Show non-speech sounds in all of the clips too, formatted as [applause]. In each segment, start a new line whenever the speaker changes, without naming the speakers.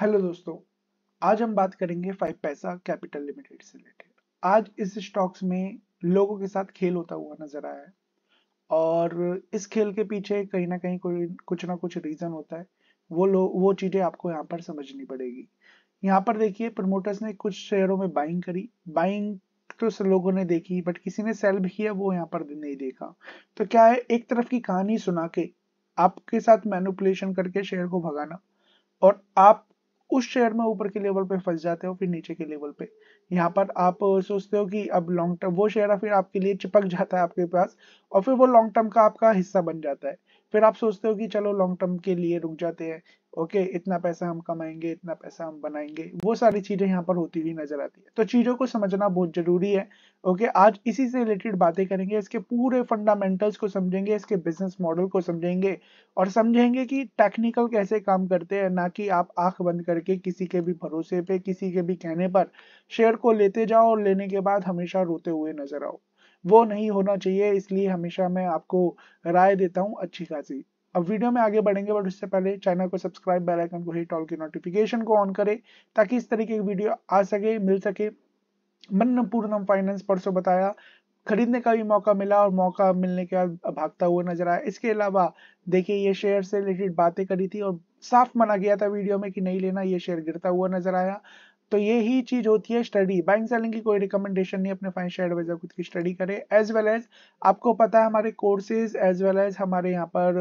hello दोस्तों आज हम बात करेंगे फाइव पैसा कैपिटल लिमिटेड से रिलेटेड आज इस स्टॉक्स में लोगों के साथ खेल होता हुआ नजर आया है और इस खेल के पीछे कहीं ना कहीं कोई कुछ ना कुछ रीजन होता है वो लो, वो चीजें आपको यहाँ पर समझनी पड़ेगी यहाँ पर देखिए प्रमोटर्स ने कुछ शेयरों में बाइंग करी बाइंग तो लोगों ने देखी बट किसी ने सेल भी किया वो यहाँ पर नहीं देखा तो क्या है एक तरफ की कहानी सुना के आपके साथ मैनुपुलेशन करके शेयर को भगाना और आप उस शेयर में ऊपर के लेवल पे फंस जाते हो फिर नीचे के लेवल पे यहाँ पर आप सोचते हो कि अब लॉन्ग टर्म वो शेयर फिर आपके लिए चिपक जाता है आपके पास और फिर वो लॉन्ग टर्म का आपका हिस्सा बन जाता है फिर आप सोचते हो कि चलो लॉन्ग टर्म के लिए रुक जाते हैं ओके okay, इतना पैसा हम कमाएंगे इतना पैसा हम बनाएंगे वो सारी चीजें यहाँ पर होती हुई नजर आती है तो चीजों को समझना बहुत जरूरी है ओके okay, आज इसी से रिलेटेड बातें करेंगे इसके पूरे फंडामेंटल्स को समझेंगे इसके बिजनेस मॉडल को समझेंगे और समझेंगे कि टेक्निकल कैसे काम करते हैं ना कि आप आंख बंद करके किसी के भी भरोसे पे किसी के भी कहने पर शेयर को लेते जाओ और लेने के बाद हमेशा रोते हुए नजर आओ वो नहीं होना चाहिए इसलिए हमेशा मैं आपको राय देता हूँ अच्छी खासी अब वीडियो में आगे बढ़ेंगे बट उससे पहले चैनल को सब्सक्राइब बेल आइकन को हिट ऑल की नोटिफिकेशन को ऑन करें ताकि इस तरीके की वीडियो आ सके मिल सके मन्नपूर्णम फाइनेंस परसों बताया खरीदने का भी मौका मिला और मौका मिलने के बाद भागता हुआ नजर आया इसके अलावा देखिए ये शेयर से रिलेटेड बातें करी थी और साफ मना गया था वीडियो में कि नहीं लेना ये शेयर गिरता हुआ नजर आया तो ये ही चीज होती है स्टडी बाइंग सेलिंग की कोई रिकमेंडेशन नहीं अपने फाइनेंशियल एडवाइजर खुद की स्टडी करें एज वेल एज आपको पता है हमारे कोर्सेज एज वेल एज हमारे यहाँ पर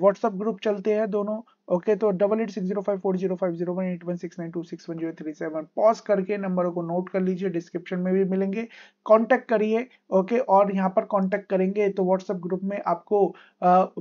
व्हाट्सअप ग्रुप चलते हैं दोनों ओके तो double eight six zero five four zero five zero one eight one six nine two six one zero three seven pause करके नंबरों को नोट कर लीजिए डिस्क्रिप्शन में भी मिलेंगे कांटेक्ट करिए ओके और यहाँ पर कांटेक्ट करेंगे तो व्हाट्सएप ग्रुप में आपको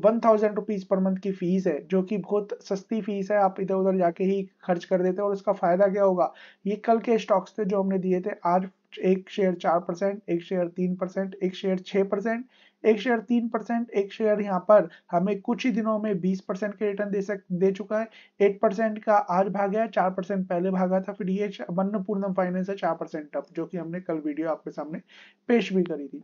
one thousand rupees per month की फीस है जो कि बहुत सस्ती फीस है आप इधर उधर जाके ही खर्च कर देते हैं और उसका फायदा क्या होगा ये कल के स्टॉक्स थे जो हमने दिए थे आज एक शेयर चार परसेंट एक शेयर तीन परसेंट एक शेयर छः परसेंट एक शेयर तीन परसेंट एक शेयर यहाँ पर हमें कुछ ही दिनों में बीस परसेंट के रिटर्न दे सक दे चुका है एट परसेंट का आज भाग गया चार परसेंट पहले भागा था फिर ये अन्नपूर्णम फाइनेंस है चार परसेंट अप जो कि हमने कल वीडियो आपके सामने पेश भी करी थी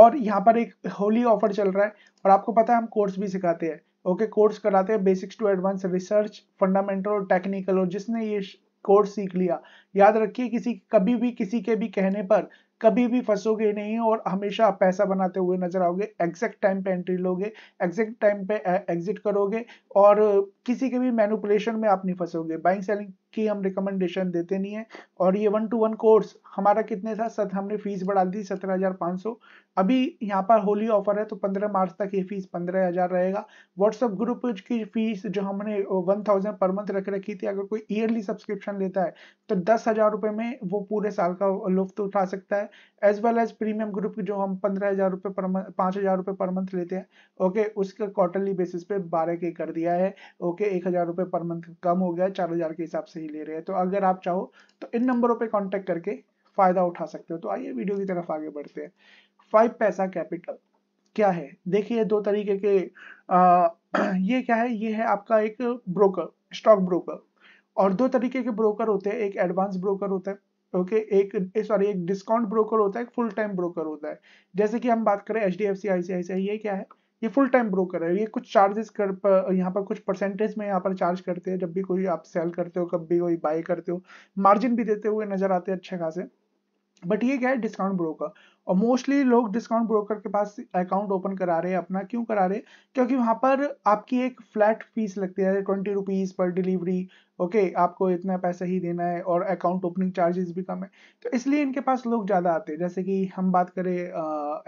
और यहाँ पर एक होली ऑफर चल रहा है और आपको पता है हम कोर्स भी सिखाते हैं ओके कोर्स कराते हैं basics to advance research fundamental और टेक्निकल और जिसने ये कोर्स सीख लिया याद रखिए किसी कभी भी किसी के भी कहने पर कभी भी फंसोगे नहीं और हमेशा आप पैसा बनाते हुए नजर आओगे एग्जैक्ट टाइम पे एंट्री लोगे एग्जैक्ट टाइम पे एग्जिट करोगे और किसी के भी मैनुपुलेशन में आप नहीं फंसोगे बाइंग सेलिंग की हम रिकमेंडेशन देते नहीं है और ये वन टू वन कोर्स हमारा कितने था सत हमने फीस बढ़ा दी सत्रह हज़ार पाँच सौ अभी यहाँ पर होली ऑफर है तो पंद्रह मार्च तक ये फीस पंद्रह हज़ार रहेगा व्हाट्सअप ग्रुप की फीस जो हमने वन थाउजेंड पर मंथ रख रखी थी अगर कोई ईयरली सब्सक्रिप्शन लेता है तो दस हज़ार रुपये में वो पूरे साल का लुफ्त उठा सकता है as well as premium group जो हम पंद्रह हज़ार रुपए पर मंथ पाँच हज़ार रुपए पर मंथ लेते हैं ओके उसका क्वार्टरली बेसिस पे बारह के कर दिया है ओके एक हज़ार रुपए पर मंथ कम हो गया चार हज़ार के हिसाब से ही ले रहे हैं तो अगर आप चाहो तो इन नंबरों पर कॉन्टैक्ट करके फ़ायदा उठा सकते हो तो आइए वीडियो की तरफ आगे बढ़ते हैं फाइव पैसा कैपिटल क्या है देखिए दो तरीके के आ, [clears throat] ये क्या है ये है आपका एक ब्रोकर स्टॉक ब्रोकर और दो तरीके के ब्रोकर होते हैं एक एडवांस ब्रोकर होता है ओके एक सॉरी एक डिस्काउंट ब्रोकर होता है एक फुल टाइम ब्रोकर होता है जैसे कि हम बात करें H D F C I C I C ये क्या है ये फुल टाइम ब्रोकर है ये कुछ चार्जेस कर यहाँ पर कुछ परसेंटेज में यहाँ पर चार्ज करते हैं जब भी कोई आप सेल करते हो कभी कोई बाय करते हो मार्जिन भी देते हुए नजर आते हैं अच्छे खासे बट ये क्या है डिस्काउंट ब्रोकर और मोस्टली लोग डिस्काउंट ब्रोकर के पास अकाउंट ओपन करा रहे हैं अपना क्यों करा रहे हैं क्योंकि वहाँ पर आपकी एक फ्लैट फीस लगती है ट्वेंटी रुपीज़ पर डिलीवरी ओके आपको इतना पैसा ही देना है और अकाउंट ओपनिंग चार्जेस भी कम है तो इसलिए इनके पास लोग ज़्यादा आते हैं जैसे कि हम बात करें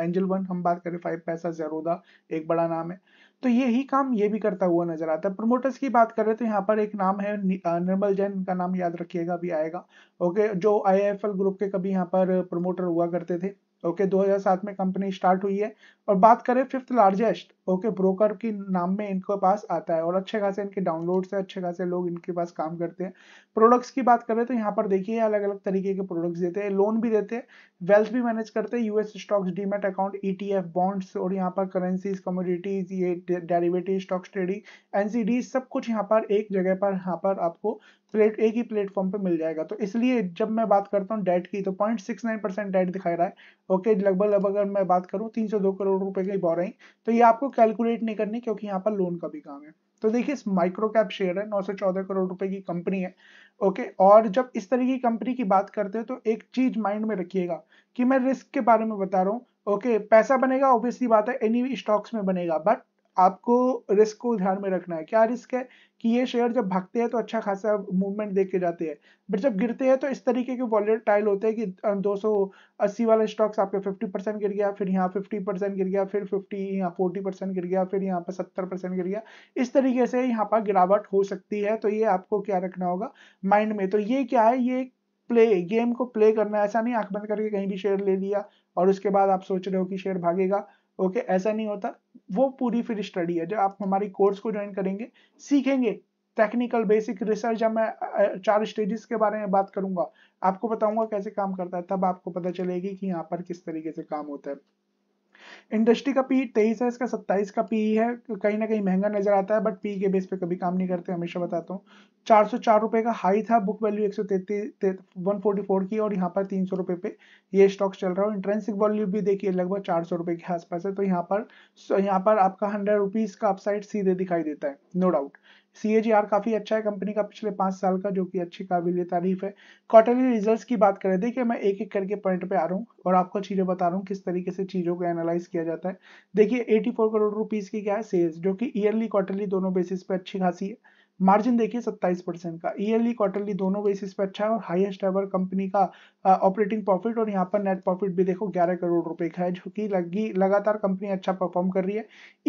एंजल वन हम बात करें फाइव पैसा जरोदा एक बड़ा नाम है तो ये ही काम ये भी करता हुआ नजर आता है प्रमोटर्स की बात करें तो यहाँ पर एक नाम है निर्मल जैन का नाम याद रखिएगा भी आएगा ओके जो आई ग्रुप के कभी यहाँ पर प्रमोटर हुआ करते थे ओके हजार 2007 में कंपनी स्टार्ट हुई है और बात करें फिफ्थ लार्जेस्ट ओके ब्रोकर की नाम में इनके पास आता है और अच्छे खासे इनके डाउनलोड से अच्छे खासे लोग इनके पास काम करते हैं प्रोडक्ट्स की बात करें तो यहाँ पर देखिए अलग अलग तरीके के प्रोडक्ट्स देते हैं लोन भी देते हैं वेल्थ भी मैनेज करते हैं US stocks demat account e bonds और यहाँ पर करेंसीज कमोडिटीज ये डेरिवेटिव स्टॉक्स ट्रेडिंग एनसीडी सब कुछ यहाँ पर एक जगह पर यहाँ पर आपको प्लेट एक ही प्लेटफॉर्म पे मिल जाएगा तो इसलिए जब मैं बात करता हूँ डेट की तो point six nine percent debt दिखाई रहा है ओके लगभग लगभग अगर मैं बात करूँ तीन सौ दो करोड़ रुपए की बोरिंग तो ये आपको कैलकुलेट नहीं करनी क्योंकि यहाँ पर लोन का भी काम है तो देखिए माइक्रो कैप शेयर है नौ सौ चौदह करोड़ रुपए की कंपनी है ओके और जब इस तरह की कंपनी की बात करते हैं तो एक चीज माइंड में रखिएगा कि मैं रिस्क के बारे में बता रहा हूँ ओके पैसा बनेगा ऑब्वियसली बात है एनी स्टॉक्स में बनेगा बट आपको रिस्क को ध्यान में रखना है क्या रिस्क है कि ये शेयर जब भागते हैं तो अच्छा खासा मूवमेंट देख के जाते हैं बट जब गिरते हैं तो इस तरीके के वॉलेटाइल होते हैं कि 280 वाले स्टॉक्स आपके 50 परसेंट गिर गया फिर यहाँ 50 परसेंट गिर गया फिर 50 यहाँ 40 परसेंट गिर गया फिर यहाँ पर 70 परसेंट गिर गया इस तरीके से यहाँ पर गिरावट हो सकती है तो ये आपको क्या रखना होगा माइंड में तो ये क्या है ये प्ले गेम को प्ले करना ऐसा नहीं आंख बंद करके कहीं भी शेयर ले लिया और उसके बाद आप सोच रहे हो कि शेयर भागेगा ओके ऐसा नहीं होता वो पूरी फिर स्टडी है जब आप हमारी कोर्स को ज्वाइन करेंगे सीखेंगे टेक्निकल बेसिक रिसर्च या मैं चार स्टेजेस के बारे में बात करूंगा आपको बताऊंगा कैसे काम करता है तब आपको पता चलेगी कि यहाँ पर किस तरीके से काम होता है इंडस्ट्री का पी तेईस है इसका सत्ताईस का पी है कहीं ना कहीं महंगा नजर आता है बट पी के बेस पे कभी काम नहीं करते हमेशा बताता हूँ चार सौ चार रुपए का हाई था बुक वैल्यू एक सौ तैतीस वन फोर्टी फोर की और यहाँ पर तीन सौ रुपए पे ये स्टॉक चल रहा है इंट्रेंसिक वैल्यू भी देखिए लगभग चार सौ रुपए के आसपास है तो यहाँ पर यहाँ पर आपका हंड्रेड रुपीज़ का अपसाइड सीधे दिखाई देता है नो डाउट सी काफ़ी अच्छा है कंपनी का पिछले पांच साल का जो कि अच्छी काबिल तारीफ है क्वार्टरली रिजल्ट्स की बात करें देखिए मैं एक एक करके पॉइंट पे आ रहा हूँ और आपको चीज़ें बता रहा हूँ किस तरीके से चीज़ों को एनालाइज किया जाता है देखिए 84 करोड़ रुपीज़ की क्या है सेल्स जो कि ईयरली क्वार्टरली दोनों बेसिस पे अच्छी खासी है मार्जिन देखिए सत्ताईस परसेंट का ईयरली क्वार्टरली दोनों बेसिस पे अच्छा है और हाईएस्ट एवर कंपनी का ऑपरेटिंग प्रॉफिट और यहाँ पर नेट प्रॉफिट भी देखो ग्यारह करोड़ रुपए का है जो की लगी लगातार कंपनी अच्छा परफॉर्म कर रही है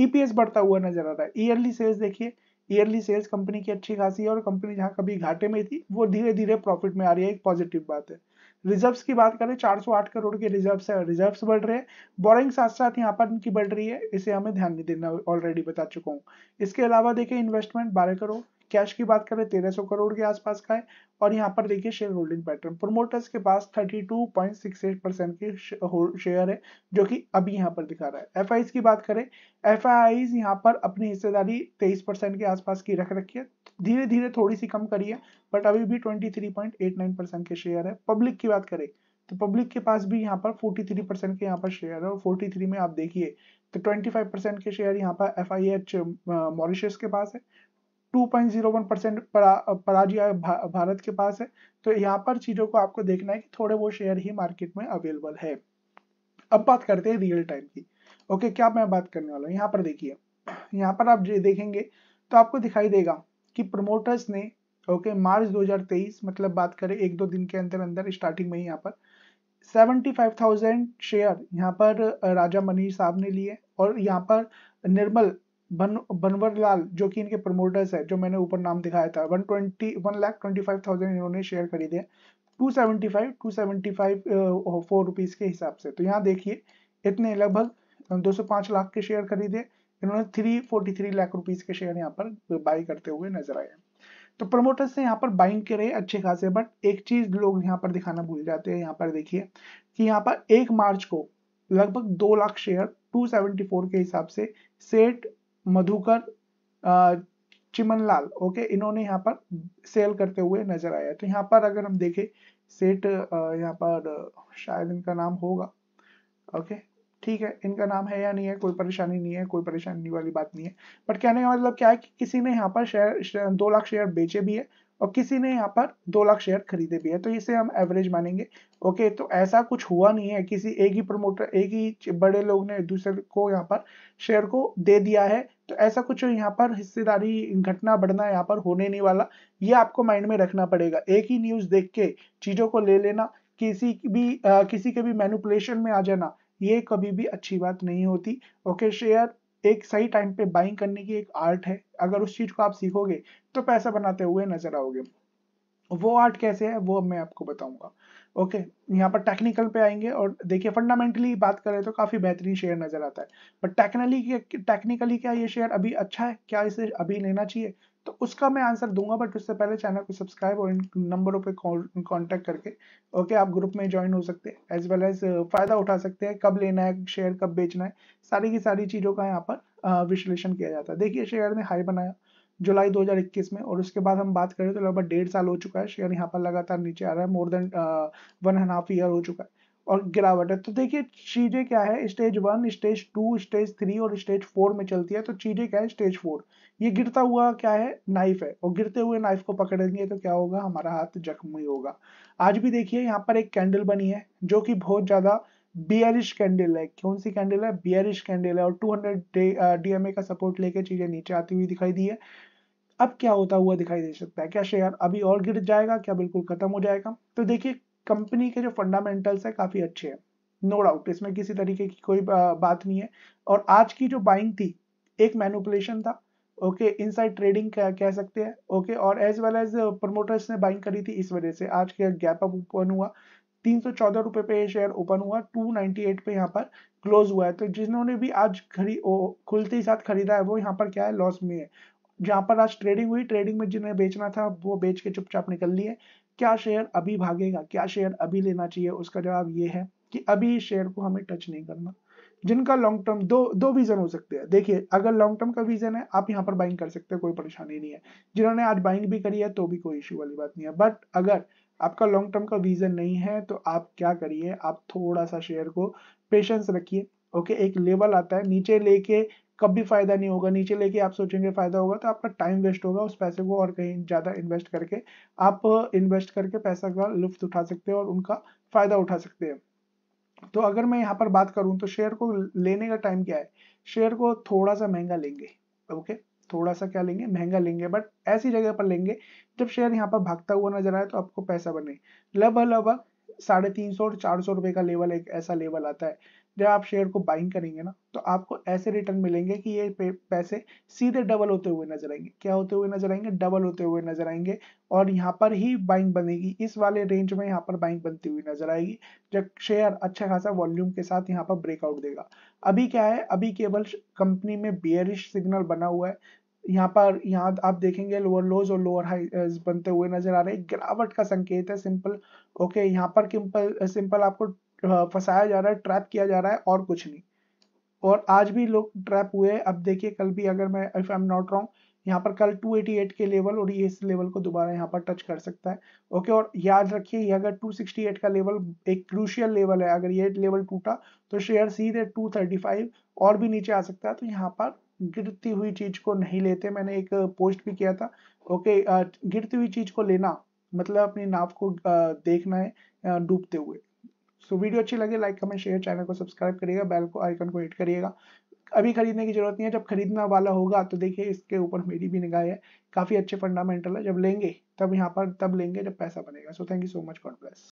ईपीएस e बढ़ता हुआ नजर आ रहा है ईयरली सेल्स देखिए ईयरली सेल्स कंपनी की अच्छी खासी है और कंपनी जहां कभी घाटे में थी वो धीरे धीरे प्रॉफिट में आ रही है एक पॉजिटिव बात है रिजर्व्स की बात करें 408 करोड़ के रिजर्व्स है रिजर्व्स बढ़ रहे हैं बोरिंग साथ साथ यहाँ पर इनकी बढ़ रही है इसे हमें ध्यान नहीं देना ऑलरेडी बता चुका हूँ इसके अलावा देखें इन्वेस्टमेंट बारह करोड़ कैश की बात करें तेरह सौ करोड़ के आसपास का है और यहाँ पर देखिए शेयर होल्डिंग पैटर्न प्रोमोटर्स के पास एट परसेंट की शेयर है जो कि अभी यहाँ पर दिखा रहा है एफ की बात करें एफ यहाँ पर अपनी हिस्सेदारी तेईस परसेंट के आसपास की रख रखी है धीरे धीरे थोड़ी सी कम करी है बट अभी भी नाइन परसेंट के शेयर है पब्लिक की बात करें तो पब्लिक के पास भी यहाँ पर थ्री परसेंट के यहाँ पर शेयर है और थ्री में आप देखिए तो फाइव परसेंट के शेयर यहाँ पर एफ आई एच मॉरिशियस के पास है 2.01 परसेंट पराजी भा, भारत के पास है तो यहाँ पर चीजों को आपको देखना है कि थोड़े वो शेयर ही मार्केट में अवेलेबल है अब बात करते हैं रियल टाइम की ओके क्या मैं बात करने वाला हूँ यहाँ पर देखिए यहाँ पर आप देखेंगे तो आपको दिखाई देगा कि प्रमोटर्स ने ओके मार्च 2023 मतलब बात करें एक दो दिन के अंदर अंदर स्टार्टिंग में यहाँ पर 75,000 शेयर यहाँ पर राजा मनीष साहब ने लिए और यहाँ पर निर्मल बन बनवरलाल जो कि इनके प्रमोटर्स है जो मैंने ऊपर नाम दिखाया था one twenty one lakh twenty five thousand इन्होंने शेयर खरीदे two seventy five two seventy five four rupees के हिसाब से तो यहाँ देखिए इतने लगभग दो सौ पाँच लाख के शेयर खरीदे इन्होंने three forty three lakh rupees के शेयर यहाँ पर बाई करते हुए नजर आए तो प्रमोटर्स से यहाँ पर बाइंग रहे अच्छे खासे बट एक चीज़ लोग यहाँ पर दिखाना भूल जाते हैं यहाँ पर देखिए कि यहाँ पर एक मार्च को लगभग दो लाख शेयर 274 के हिसाब से सेट मधुकर चिमनलाल ओके इन्होंने यहाँ पर सेल करते हुए नजर आया तो यहाँ पर अगर हम देखें सेठ यहाँ पर शायद इनका नाम होगा ओके ठीक है इनका नाम है या नहीं है कोई परेशानी नहीं है कोई परेशानी वाली बात नहीं है बट कहने का मतलब क्या है कि किसी ने यहाँ पर शेयर, शेयर दो लाख शेयर बेचे भी है और किसी ने यहाँ पर दो लाख शेयर खरीदे भी है तो इसे हम एवरेज मानेंगे ओके तो ऐसा कुछ हुआ नहीं है किसी एक ही प्रमोटर एक ही बड़े लोग ने दूसरे को यहाँ पर शेयर को दे दिया है तो ऐसा कुछ यहाँ पर हिस्सेदारी घटना बढ़ना यहाँ पर होने नहीं वाला ये आपको माइंड में रखना पड़ेगा एक ही न्यूज देख के चीजों को ले लेना किसी भी आ, किसी के भी मैनुपुलेशन में आ जाना ये कभी भी अच्छी बात नहीं होती ओके शेयर एक सही टाइम पे बाइंग करने की एक आर्ट है अगर उस चीज को आप सीखोगे तो पैसा बनाते हुए नजर आओगे वो आर्ट कैसे है वो मैं आपको बताऊंगा ओके यहाँ पर टेक्निकल पे आएंगे और देखिए फंडामेंटली बात करें तो काफी बेहतरीन शेयर नजर आता है बट टेक्निकली टेक्निकली क्या ये शेयर अभी अच्छा है क्या इसे अभी लेना चाहिए तो उसका मैं आंसर दूंगा बट उससे पहले चैनल को सब्सक्राइब और इन नंबरों पे कांटेक्ट करके ओके okay, आप ग्रुप में ज्वाइन हो सकते हैं एज वेल एज फायदा उठा सकते हैं कब लेना है शेयर कब बेचना है सारी की सारी चीज़ों का यहाँ पर uh, विश्लेषण किया जाता है देखिए शेयर ने हाई बनाया जुलाई 2021 में और उसके बाद हम बात करें तो लगभग डेढ़ साल हो चुका है शेयर यहाँ पर लगातार नीचे आ रहा है more than one and half year हो चुका है और गिरावट है तो देखिए चीज़ें क्या है stage one stage two stage three और स्टेज फोर में चलती है तो चीज़ें क्या है स्टेज फोर ये गिरता हुआ क्या है नाइफ है और गिरते हुए नाइफ को पकड़ेंगे तो क्या होगा हमारा हाथ जख्मी होगा आज भी देखिए यहाँ पर एक कैंडल बनी है जो कि बहुत ज़्यादा बियरिश कैंडल है कौन सी कैंडल है बियरिश कैंडल है और 200 डीएमए का सपोर्ट लेके चीज़ें नीचे आती हुई दिखाई दी है अब क्या होता हुआ दिखाई दे सकता है क्या शेयर अभी और गिर जाएगा क्या बिल्कुल खत्म हो जाएगा तो देखिए कंपनी के जो फंडामेंटल्स है काफी अच्छे हैं नो डाउट इसमें किसी तरीके की कोई बात नहीं है और आज की जो बाइंग थी एक मैनुपुलेशन था ओके इनसाइड ट्रेडिंग कह सकते हैं ओके और एज वेल एज प्रमोटर्स ने बाइंग करी थी इस वजह से आज के गैप अप ओपन हुआ तीन सौ चौदह रुपए पे शेयर ओपन हुआ टू नाइनटी एट पे यहाँ पर क्लोज हुआ है तो जिन्होंने भी आज खरी ओ, खुलते ही साथ खरीदा है वो यहाँ पर क्या है लॉस में है जहाँ पर आज ट्रेडिंग हुई ट्रेडिंग में जिन्हें बेचना था वो बेच के चुपचाप निकल लिए क्या शेयर अभी भागेगा क्या शेयर अभी लेना चाहिए उसका जवाब ये है कि अभी शेयर को हमें टच नहीं करना जिनका लॉन्ग टर्म दो दो विजन हो सकते हैं देखिए अगर लॉन्ग टर्म का विजन है आप यहाँ पर बाइंग कर सकते हैं कोई परेशानी नहीं है जिन्होंने आज बाइंग भी करी है तो भी कोई इश्यू वाली बात नहीं है बट अगर आपका लॉन्ग टर्म का विजन नहीं है तो आप क्या करिए आप थोड़ा सा शेयर को पेशेंस रखिए ओके एक लेवल आता है नीचे लेके कभी फायदा नहीं होगा नीचे लेके आप सोचेंगे फायदा होगा तो आपका टाइम वेस्ट होगा उस पैसे को और कहीं ज़्यादा इन्वेस्ट करके आप इन्वेस्ट uh, करके पैसा का लुफ्त उठा सकते हैं और उनका फायदा उठा सकते हैं तो अगर मैं यहाँ पर बात करूँ तो शेयर को लेने का टाइम क्या है शेयर को थोड़ा सा महंगा लेंगे ओके थोड़ा सा क्या लेंगे महंगा लेंगे बट ऐसी जगह पर लेंगे जब शेयर यहाँ पर भागता हुआ नजर आए तो आपको पैसा बने लगभग लगभग साढ़े तीन सौ चार सौ रुपए का लेवल एक ऐसा लेवल आता है जब आप शेयर को बाइंग करेंगे ना तो आपको ऐसे रिटर्न मिलेंगे कि ये पैसे सीधे डबल होते हुए नजर आएंगे क्या होते हुए नजर आएंगे डबल होते हुए नजर आएंगे और यहाँ पर ही बाइंग बनेगी इस वाले रेंज में यहाँ पर बाइंग बनती हुई नजर आएगी जब शेयर अच्छा खासा वॉल्यूम के साथ यहाँ पर ब्रेकआउट देगा अभी क्या है अभी केवल कंपनी में बियरिश सिग्नल बना हुआ है यहाँ पर यहाँ आप देखेंगे लोअर लोज और लोअर हाई बनते हुए नजर आ रहे हैं गिरावट का संकेत है सिंपल ओके यहाँ पर किम्पल सिंपल आपको फंसाया जा रहा है ट्रैप किया जा रहा है और कुछ नहीं और आज भी लोग ट्रैप हुए अब देखिए कल भी अगर मैं if I am not wrong यहाँ पर कल 288 के लेवल और ये इस लेवल को दोबारा यहाँ पर टच कर सकता है ओके और याद रखिए ये अगर 268 का लेवल एक क्रूशियल लेवल है अगर ये लेवल टूटा तो शेयर सीधे 235 और भी नीचे आ सकता है तो यहाँ पर गिरती हुई चीज को नहीं लेते मैंने एक पोस्ट भी किया था ओके गिरती हुई चीज को लेना मतलब अपनी नाव को देखना है डूबते हुए सो so, वीडियो अच्छी लगे लाइक कमेंट शेयर चैनल को सब्सक्राइब करिएगा बेल को आइकन को हिट करिएगा अभी खरीदने की जरूरत नहीं है जब खरीदना वाला होगा तो देखिए इसके ऊपर मेरी भी निगाह है काफ़ी अच्छे फंडामेंटल है जब लेंगे तब यहाँ पर तब लेंगे जब पैसा बनेगा so thank you so much God bless